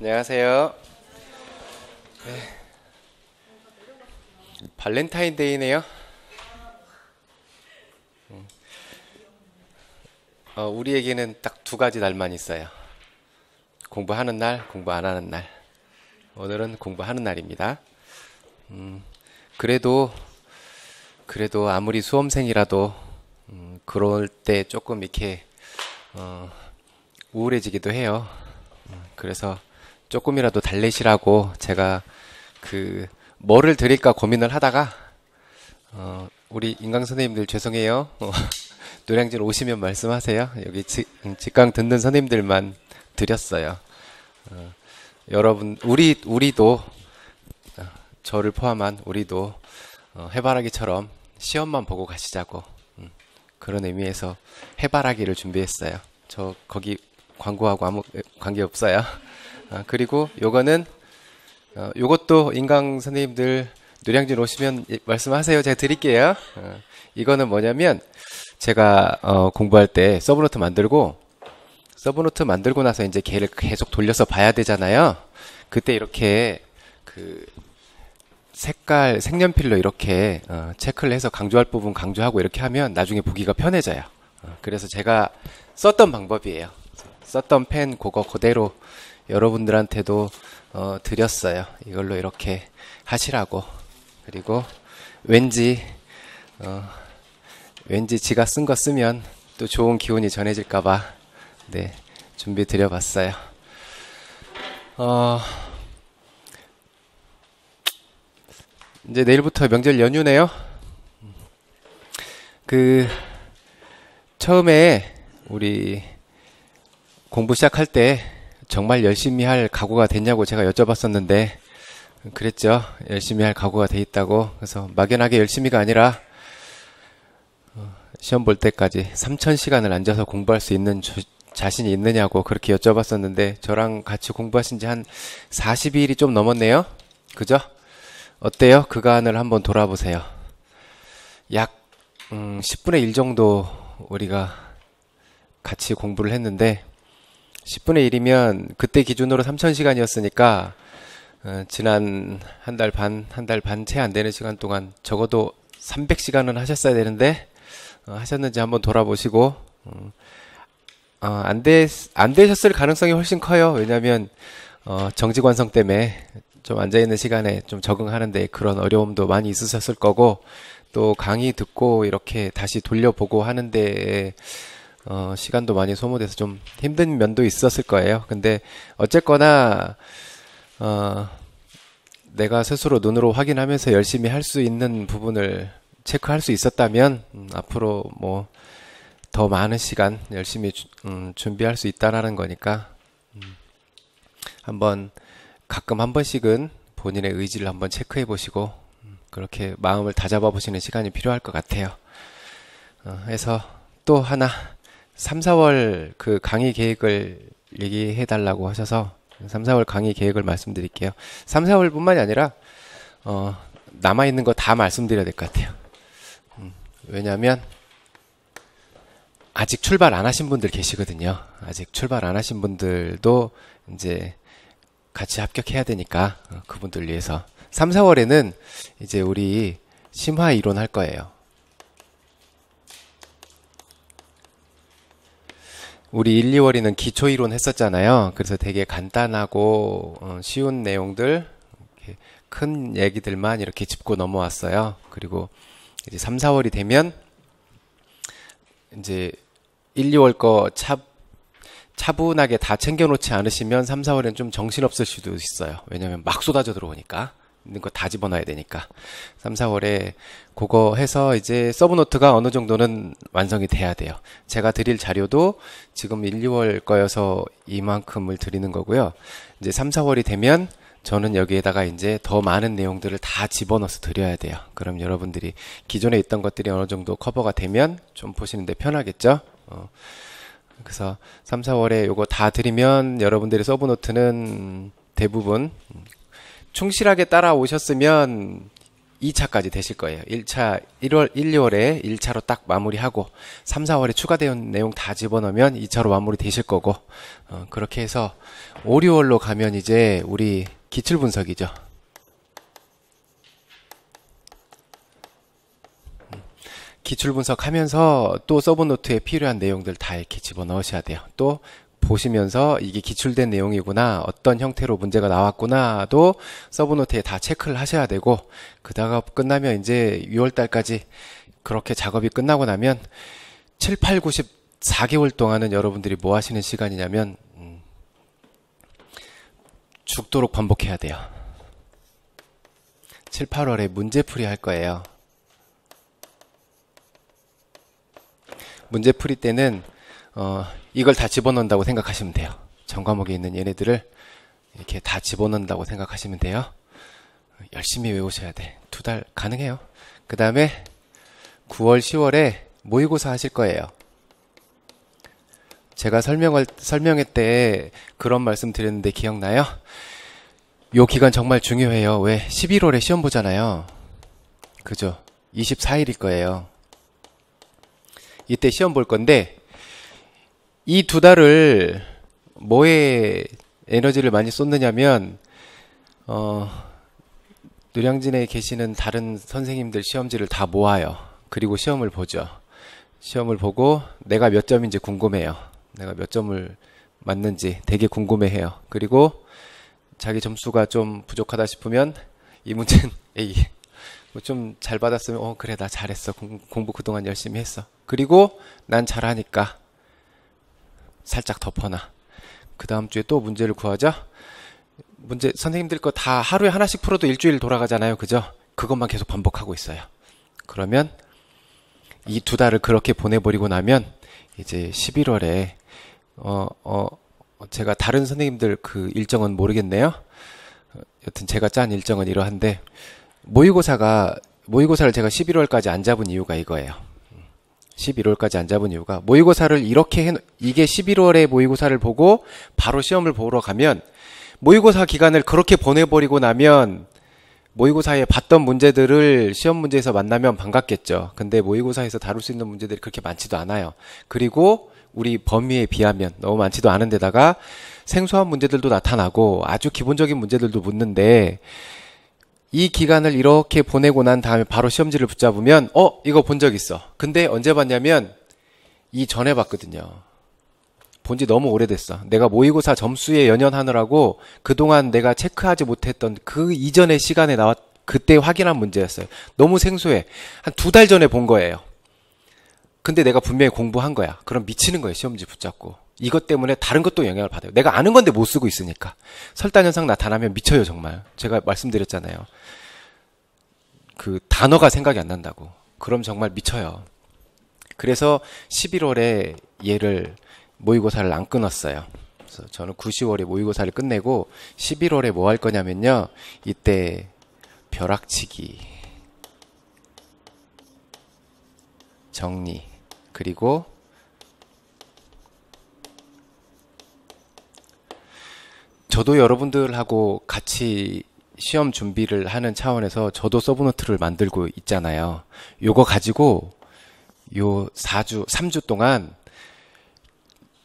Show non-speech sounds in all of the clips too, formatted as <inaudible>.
안녕하세요. 네. 발렌타인데이네요. 음. 어, 우리에게는 딱 두 가지 날만 있어요. 공부하는 날, 공부 안 하는 날. 오늘은 공부하는 날입니다. 음, 그래도 그래도 아무리 수험생이라도 음, 그럴 때 조금 이렇게 어, 우울해지기도 해요. 음, 그래서 조금이라도 달래시라고 제가 그 뭐를 드릴까 고민을 하다가 어, 우리 인강 선생님들 죄송해요. 어, <laughs> 노량진 오시면 말씀하세요. 여기 음, 직, 강 듣는 선생님들만 드렸어요. 어, 여러분 우리 우리도 어, 저를 포함한 우리도 어, 해바라기처럼 시험만 보고 가시자고 음, 그런 의미에서 해바라기를 준비했어요. 저 거기 광고하고 아무 관계 없어요. <laughs> 아, 그리고 요거는 어, 요것도 인강 선생님들 노량진 오시면 말씀하세요. 제가 드릴게요. 어, 이거는 뭐냐면 제가 어, 공부할 때 서브노트 만들고 서브노트 만들고 나서 이제 걔를 계속 돌려서 봐야 되잖아요. 그때 이렇게 그 색깔 색연필로 이렇게 어, 체크를 해서 강조할 부분 강조하고 이렇게 하면 나중에 보기가 편해져요. 어, 그래서 제가 썼던 방법이에요. 썼던 펜 그거 그대로 여러분들한테도 어, 드렸어요. 이걸로 이렇게 하시라고. 그리고 왠지 어, 왠지 지가 쓴 거 쓰면 또 좋은 기운이 전해질까봐 네 준비 드려봤어요. 어, 이제 내일부터 명절 연휴네요. 그 처음에 우리 공부 시작할 때 정말 열심히 할 각오가 됐냐고 제가 여쭤봤었는데 그랬죠. 열심히 할 각오가 돼 있다고. 그래서 막연하게 열심히가 아니라 어, 시험 볼 때까지 3천 시간을 앉아서 공부할 수 있는 조, 자신이 있느냐고 그렇게 여쭤봤었는데 저랑 같이 공부하신 지 한 40일이 좀 넘었네요. 그죠? 어때요? 그간을 한번 돌아보세요. 약 음, 10분의 1 정도 우리가 같이 공부를 했는데 10분의 1이면 그때 기준으로 3,000시간이었으니까 어, 지난 한 달 반, 한 달 반 채 안 되는 시간 동안 적어도 300시간은 하셨어야 되는데 어, 하셨는지 한번 돌아보시고 음, 어, 안, 되, 안 되셨을 가능성이 훨씬 커요. 왜냐하면 어, 정지관성 때문에 좀 앉아있는 시간에 좀 적응하는데 그런 어려움도 많이 있으셨을 거고 또 강의 듣고 이렇게 다시 돌려보고 하는데 어, 시간도 많이 소모돼서 좀 힘든 면도 있었을 거예요. 근데 어쨌거나 어, 내가 스스로 눈으로 확인하면서 열심히 할 수 있는 부분을 체크할 수 있었다면 음, 앞으로 뭐 더 많은 시간 열심히 주, 음, 준비할 수 있다라는 거니까 음, 한번 가끔 한 번씩은 본인의 의지를 한번 체크해 보시고 음, 그렇게 마음을 다잡아 보시는 시간이 필요할 것 같아요. 그래서또 어, 하나 3, 4월 그 강의 계획을 얘기해 달라고 하셔서 3, 4월 강의 계획을 말씀드릴게요. 3, 4월뿐만이 아니라 어, 남아 있는 거 다 말씀드려야 될 것 같아요. 음, 왜냐하면 아직 출발 안 하신 분들 계시거든요. 아직 출발 안 하신 분들도 이제 같이 합격해야 되니까 어, 그분들 위해서 3, 4월에는 이제 우리 심화 이론 할 거예요. 우리 1, 2월에는 기초 이론 했었잖아요. 그래서 되게 간단하고 어, 쉬운 내용들, 큰 얘기들만 이렇게 짚고 넘어왔어요. 그리고 이제 3, 4월이 되면 이제 1, 2월 거 차, 차분하게 다 챙겨놓지 않으시면 3, 4월엔 좀 정신없을 수도 있어요. 왜냐면 막 쏟아져 들어오니까. 있는 거 다 집어넣어야 되니까 3, 4월에 그거 해서 이제 서브노트가 어느 정도는 완성이 돼야 돼요. 제가 드릴 자료도 지금 1, 2월 거여서 이만큼을 드리는 거고요. 이제 3, 4월이 되면 저는 여기에다가 이제 더 많은 내용들을 다 집어넣어서 드려야 돼요. 그럼 여러분들이 기존에 있던 것들이 어느 정도 커버가 되면 좀 보시는데 편하겠죠? 어. 그래서 3, 4월에 이거다 드리면 여러분들의 서브노트는 대부분 충실하게 따라오셨으면 2차까지 되실 거예요. 1차 1월 1, 2월에 1차로 딱 마무리하고 3, 4월에 추가된 내용 다 집어넣으면 2차로 마무리 되실 거고 어, 그렇게 해서 5, 6월로 가면 이제 우리 기출 분석이죠. 기출 분석하면서 또 서브 노트에 필요한 내용들 다 이렇게 집어넣으셔야 돼요. 또 보시면서 이게 기출된 내용이구나 어떤 형태로 문제가 나왔구나도 서브노트에 다 체크를 하셔야 되고 그다가 끝나면 이제 6월달까지 그렇게 작업이 끝나고 나면 7, 8, 9, 10 4개월 동안은 여러분들이 뭐 하시는 시간이냐면 음, 죽도록 반복해야 돼요 7, 8월에 문제풀이 할 거예요 문제풀이 때는 어, 이걸 다 집어넣는다고 생각하시면 돼요. 전 과목에 있는 얘네들을 이렇게 다 집어넣는다고 생각하시면 돼요. 열심히 외우셔야 돼. 두 달 가능해요. 그 다음에 9월, 10월에 모의고사 하실 거예요. 제가 설명할, 설명회 때 그런 말씀 드렸는데 기억나요? 요 기간 정말 중요해요. 왜? 11월에 시험 보잖아요. 그죠? 24일일 거예요. 이때 시험 볼 건데, 이두 달을 뭐에 에너지를 많이 쏟느냐면 어 노량진에 계시는 다른 선생님들 시험지를 다 모아요. 그리고 시험을 보죠. 시험을 보고 내가 몇 점인지 궁금해요. 내가 몇 점을 맞는지 되게 궁금해해요. 그리고 자기 점수가 좀 부족하다 싶으면 이 문제는 <laughs> 에이 뭐 좀 잘 받았으면 어 그래 나 잘했어 공부 그동안 열심히 했어. 그리고 난 잘하니까 살짝 덮어놔. 그 다음 주에 또 문제를 구하자. 문제 선생님들 거 다 하루에 하나씩 풀어도 일주일 돌아가잖아요. 그죠? 그것만 계속 반복하고 있어요. 그러면 이 두 달을 그렇게 보내버리고 나면 이제 11월에 어, 어, 제가 다른 선생님들 그 일정은 모르겠네요. 여튼 제가 짠 일정은 이러한데 모의고사가 모의고사를 제가 11월까지 안 잡은 이유가 이거예요. 11월까지 안 잡은 이유가 모의고사를 이렇게 해 이게 11월에 모의고사를 보고 바로 시험을 보러 가면 모의고사 기간을 그렇게 보내버리고 나면 모의고사에 봤던 문제들을 시험 문제에서 만나면 반갑겠죠. 근데 모의고사에서 다룰 수 있는 문제들이 그렇게 많지도 않아요. 그리고 우리 범위에 비하면 너무 많지도 않은데다가 생소한 문제들도 나타나고 아주 기본적인 문제들도 묻는데 이 기간을 이렇게 보내고 난 다음에 바로 시험지를 붙잡으면 어 이거 본 적 있어 근데 언제 봤냐면 이 전에 봤거든요 본 지 너무 오래됐어 내가 모의고사 점수에 연연하느라고 그동안 내가 체크하지 못했던 그 이전의 시간에 나왔 그때 확인한 문제였어요 너무 생소해 한 두 달 전에 본 거예요 근데 내가 분명히 공부한 거야 그럼 미치는 거예요 시험지 붙잡고 이것 때문에 다른 것도 영향을 받아요. 내가 아는 건데 못 쓰고 있으니까. 설단 현상 나타나면 미쳐요, 정말. 제가 말씀드렸잖아요. 그 단어가 생각이 안 난다고. 그럼 정말 미쳐요. 그래서 11월에 얘를 모의고사를 안 끊었어요. 그래서 저는 9, 0월에 모의고사를 끝내고 11월에 뭐 할 거냐면요. 이때 벼락치기 정리 그리고 저도 여러분들하고 같이 시험 준비를 하는 차원에서 저도 서브노트를 만들고 있잖아요. 요거 가지고 요 4주, 3주 동안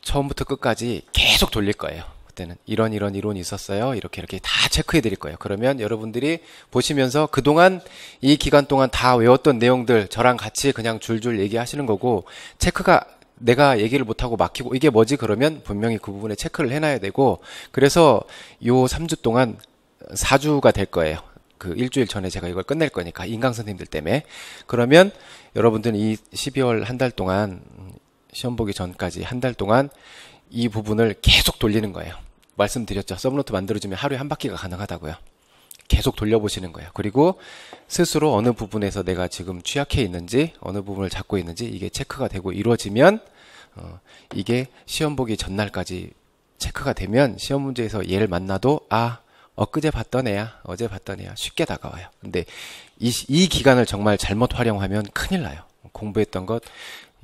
처음부터 끝까지 계속 돌릴 거예요. 그때는 이런 이런 이론이 있었어요. 이렇게 이렇게 다 체크해 드릴 거예요. 그러면 여러분들이 보시면서 그동안 이 기간 동안 다 외웠던 내용들 저랑 같이 그냥 줄줄 얘기하시는 거고 체크가 내가 얘기를 못하고 막히고 이게 뭐지 그러면 분명히 그 부분에 체크를 해놔야 되고 그래서 요 3주 동안 4주가 될 거예요. 그 일주일 전에 제가 이걸 끝낼 거니까 인강 선생님들 때문에 그러면 여러분들은 이 12월 한 달 동안 시험 보기 전까지 한 달 동안 이 부분을 계속 돌리는 거예요. 말씀드렸죠. 서브노트 만들어주면 하루에 한 바퀴가 가능하다고요. 계속 돌려보시는 거예요. 그리고 스스로 어느 부분에서 내가 지금 취약해 있는지, 어느 부분을 잡고 있는지 이게 체크가 되고 이루어지면 어, 이게 시험 보기 전날까지 체크가 되면 시험 문제에서 얘를 만나도 아 엊그제 봤던 애야, 어제 봤던 애야 쉽게 다가와요. 근데 이, 이 기간을 정말 잘못 활용하면 큰일 나요. 공부했던 것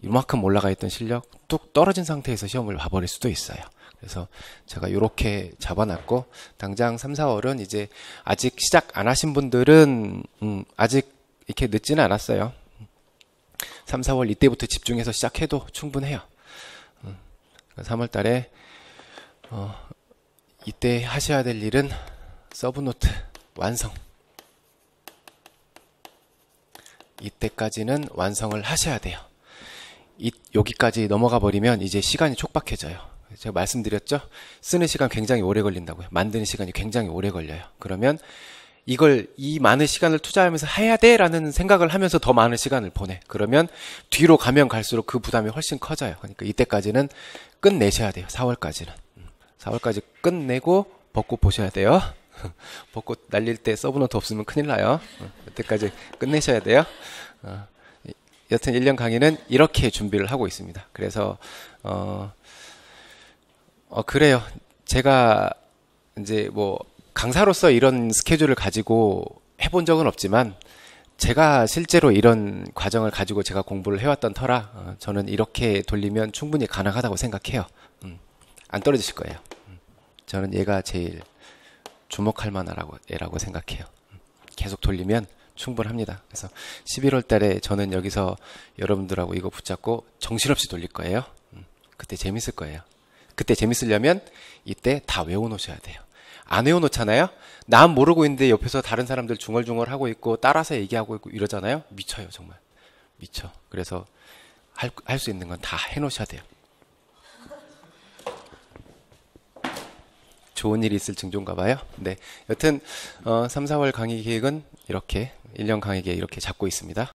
이만큼 올라가 있던 실력 뚝 떨어진 상태에서 시험을 봐버릴 수도 있어요. 그래서 제가 이렇게 잡아놨고 당장 3, 4월은 이제 아직 시작 안 하신 분들은 음, 아직 이렇게 늦지는 않았어요. 3, 4월 이때부터 집중해서 시작해도 충분해요. 음, 3월 달에 어, 이때 하셔야 될 일은 서브노트 완성. 이때까지는 완성을 하셔야 돼요. 이, 여기까지 넘어가 버리면 이제 시간이 촉박해져요. 제가 말씀드렸죠? 쓰는 시간 굉장히 오래 걸린다고요. 만드는 시간이 굉장히 오래 걸려요. 그러면 이걸 이 많은 시간을 투자하면서 해야 돼라는 생각을 하면서 더 많은 시간을 보내. 그러면 뒤로 가면 갈수록 그 부담이 훨씬 커져요. 그러니까 이때까지는 끝내셔야 돼요. 4월까지는. 4월까지 음. 끝내고 벚꽃 보셔야 돼요. <laughs> 벚꽃 날릴 때 서브노트 없으면 큰일 나요. 그때까지 어, 끝내셔야 돼요. 어, 여튼 1년 강의는 이렇게 준비를 하고 있습니다. 그래서 어 어, 그래요. 제가 이제 뭐 강사로서 이런 스케줄을 가지고 해본 적은 없지만 제가 실제로 이런 과정을 가지고 제가 공부를 해왔던 터라 어, 저는 이렇게 돌리면 충분히 가능하다고 생각해요. 음, 안 떨어지실 거예요. 음, 저는 얘가 제일 주목할 만하라고 애라고 생각해요. 음, 계속 돌리면 충분합니다. 그래서 11월 달에 저는 여기서 여러분들하고 이거 붙잡고 정신없이 돌릴 거예요. 음, 그때 재밌을 거예요. 그때 재밌으려면 이때 다 외워놓으셔야 돼요. 안 외워놓잖아요? 난 모르고 있는데 옆에서 다른 사람들 중얼중얼 하고 있고 따라서 얘기하고 있고 이러잖아요? 미쳐요, 정말. 미쳐. 그래서 할, 할수 있는 건 다 해놓으셔야 돼요. 좋은 일이 있을 징조인가 봐요. 네. 여튼, 어, 3, 4월 강의 계획은 이렇게, 1년 강의 계획 이렇게 잡고 있습니다.